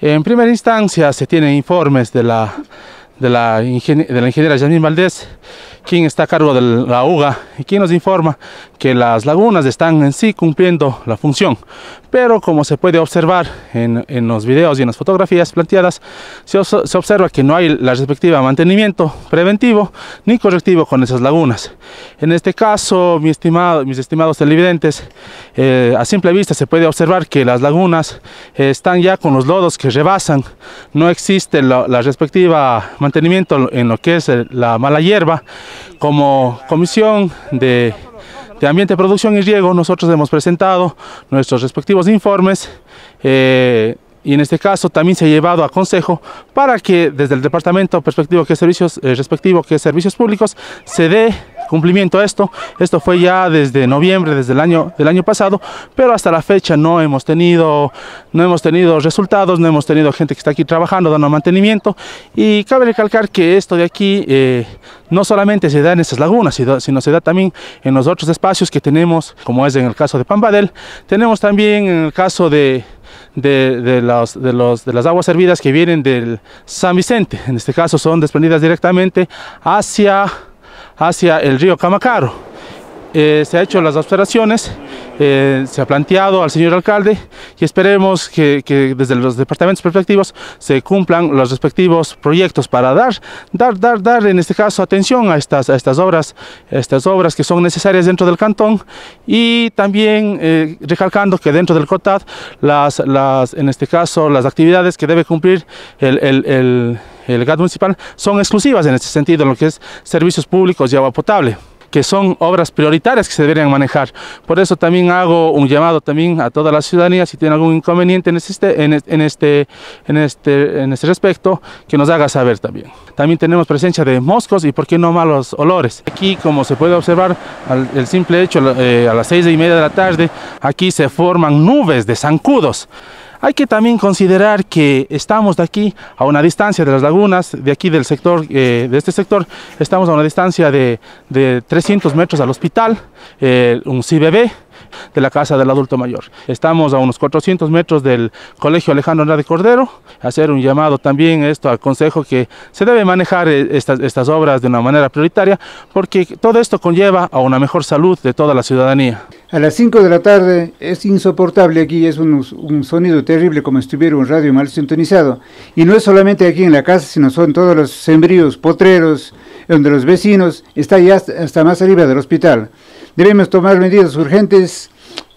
En primera instancia se tienen informes de la, de la, la ingeniera Janine Valdés Quién está a cargo de la UGA y quien nos informa que las lagunas están en sí cumpliendo la función. Pero como se puede observar en, en los videos y en las fotografías planteadas, se, observa que no hay la respectiva mantenimiento preventivo ni correctivo con esas lagunas. En este caso, mi estimado, mis estimados televidentes, eh, a simple vista se puede observar que las lagunas están ya con los lodos que rebasan, no existe la, respectiva mantenimiento en lo que es la mala hierba, como Comisión de, de Ambiente, Producción y Riego, nosotros hemos presentado nuestros respectivos informes. Eh, y en este caso también se ha llevado a consejo para que desde el departamento que servicios eh, respectivo que servicios públicos se dé cumplimiento a esto. Esto fue ya desde noviembre, desde el año, del año pasado, pero hasta la fecha no hemos tenido, no hemos tenido resultados, no hemos tenido gente que está aquí trabajando, dando mantenimiento. Y cabe recalcar que esto de aquí eh, no solamente se da en estas lagunas, sino se da también en los otros espacios que tenemos, como es en el caso de Pambadel. Tenemos también en el caso de, de, de, de, las aguas hervidas que vienen del San Vicente. En este caso son desprendidas directamente hacia hacia el río Camacaro. Eh, se han hecho las observaciones, eh, se ha planteado al señor alcalde y esperemos que, desde los departamentos perspectivos se cumplan los respectivos proyectos para dar, dar, dar, en este caso atención a estas, estas obras, estas obras que son necesarias dentro del cantón y también eh, recalcando que dentro del COTAD las, las, en este caso las actividades que debe cumplir el el GAT municipal son exclusivas en este sentido, en lo que es servicios públicos y agua potable que son obras prioritarias que se deberían manejar. Por eso también hago un llamado también a toda la ciudadanía, si tiene algún inconveniente en este, en este, en este, en este, respecto, que nos haga saber también. También tenemos presencia de moscos y por qué no malos olores. Aquí, como se puede observar, el simple hecho, eh, a las seis y media de la tarde, aquí se forman nubes de zancudos. Hay que también considerar que estamos de aquí a una distancia de las lagunas, de aquí del sector, eh, de este sector, estamos a una distancia de, 300 metros al hospital, eh, un CBB, de la casa del adulto mayor. Estamos a unos 400 metros del Colegio Alejandro Andrade Cordero, hacer un llamado también esto al Consejo que se debe manejar eh, estas obras de una manera prioritaria, porque todo esto conlleva a una mejor salud de toda la ciudadanía. A las 5 de la tarde es insoportable aquí, es un, sonido terrible como si estuviera un radio mal sintonizado. Y no es solamente aquí en la casa, sino son todos los sembríos, potreros, donde los vecinos, está ya hasta más arriba del hospital. Debemos tomar medidas urgentes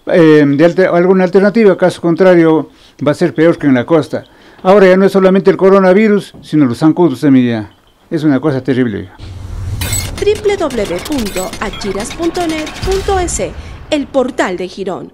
em, de alguna alternativa, caso contrario va a ser peor que en la costa. Ahora ya no es solamente el coronavirus, sino los zancudos, día Es una cosa terrible. www.achiras.net.es el portal de Girón.